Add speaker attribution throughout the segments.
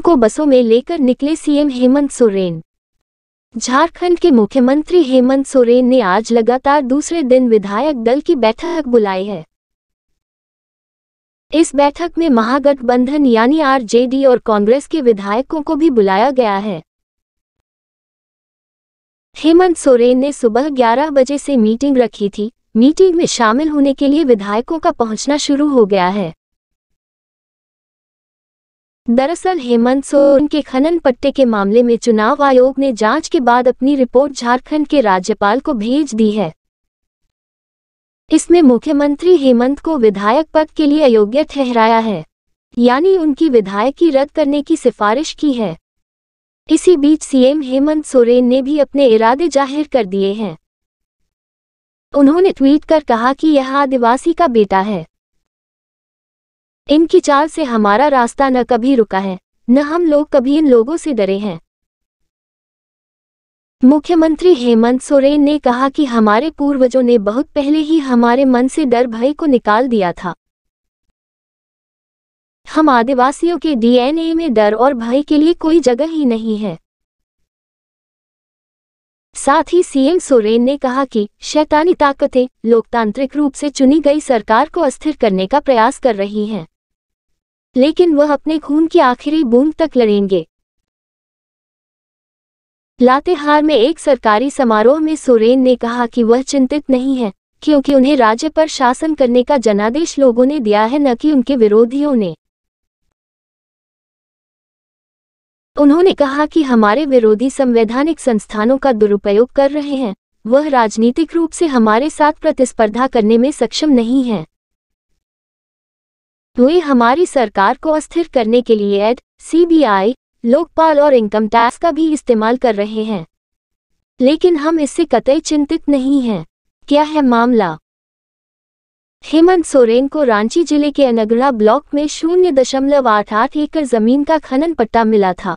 Speaker 1: को बसों में लेकर निकले सीएम हेमंत सोरेन झारखंड के मुख्यमंत्री हेमंत सोरेन ने आज लगातार दूसरे दिन विधायक दल की बैठक बुलाई है इस बैठक में महागठबंधन यानी आरजेडी और कांग्रेस के विधायकों को भी बुलाया गया है हेमंत सोरेन ने सुबह 11 बजे से मीटिंग रखी थी मीटिंग में शामिल होने के लिए विधायकों का पहुंचना शुरू हो गया है दरअसल हेमंत सोरेन के खनन पट्टे के मामले में चुनाव आयोग ने जांच के बाद अपनी रिपोर्ट झारखंड के राज्यपाल को भेज दी है इसमें मुख्यमंत्री हेमंत को विधायक पद के लिए अयोग्य ठहराया है यानी उनकी विधायकी रद्द करने की सिफारिश की है इसी बीच सीएम हेमंत सोरेन ने भी अपने इरादे जाहिर कर दिए हैं उन्होंने ट्वीट कर कहा कि यह आदिवासी का बेटा है इनकी चाल से हमारा रास्ता न कभी रुका है न हम लोग कभी इन लोगों से डरे हैं मुख्यमंत्री हेमंत सोरेन ने कहा कि हमारे पूर्वजों ने बहुत पहले ही हमारे मन से डर भय को निकाल दिया था हम आदिवासियों के डीएनए में डर और भय के लिए कोई जगह ही नहीं है साथ ही सीएम सोरेन ने कहा कि शैतानी ताकतें लोकतांत्रिक रूप से चुनी गई सरकार को अस्थिर करने का प्रयास कर रही हैं लेकिन वह अपने खून की आखिरी बूंद तक लड़ेंगे लातेहार में एक सरकारी समारोह में सोरेन ने कहा कि वह चिंतित नहीं है क्योंकि उन्हें राज्य पर शासन करने का जनादेश लोगों ने दिया है न कि उनके विरोधियों ने उन्होंने कहा कि हमारे विरोधी संवैधानिक संस्थानों का दुरुपयोग कर रहे हैं वह राजनीतिक रूप से हमारे साथ प्रतिस्पर्धा करने में सक्षम नहीं है हुई हमारी सरकार को अस्थिर करने के लिए एड सीबीआई लोकपाल और इनकम टैक्स का भी इस्तेमाल कर रहे हैं लेकिन हम इससे कतई चिंतित नहीं हैं क्या है मामला हेमंत सोरेन को रांची जिले के अनगड़ा ब्लॉक में शून्य दशमलव आठ आठ एकड़ जमीन का खनन पट्टा मिला था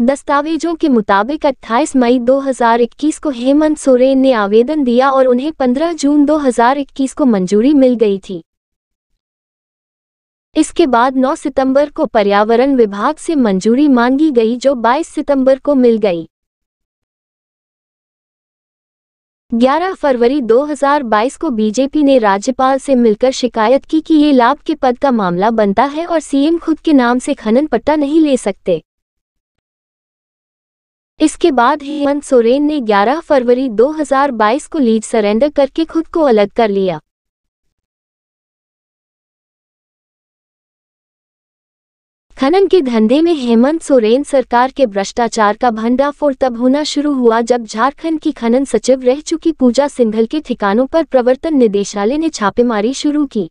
Speaker 1: दस्तावेजों के मुताबिक 28 मई 2021 को हेमंत सोरेन ने आवेदन दिया और उन्हें 15 जून 2021 को मंजूरी मिल गई थी इसके बाद 9 सितंबर को पर्यावरण विभाग से मंजूरी मांगी गई जो 22 सितंबर को मिल गई 11 फरवरी 2022 को बीजेपी ने राज्यपाल से मिलकर शिकायत की कि ये लाभ के पद का मामला बनता है और सीएम खुद के नाम से खनन पट्टा नहीं ले सकते इसके बाद हेमंत सोरेन ने 11 फरवरी 2022 को लीड सरेंडर करके खुद को अलग कर लिया खनन के धंधे में हेमंत सोरेन सरकार के भ्रष्टाचार का भंडाफोड़ तब होना शुरू हुआ जब झारखंड की खनन सचिव रह चुकी पूजा सिंघल के ठिकानों पर प्रवर्तन निदेशालय ने छापेमारी शुरू की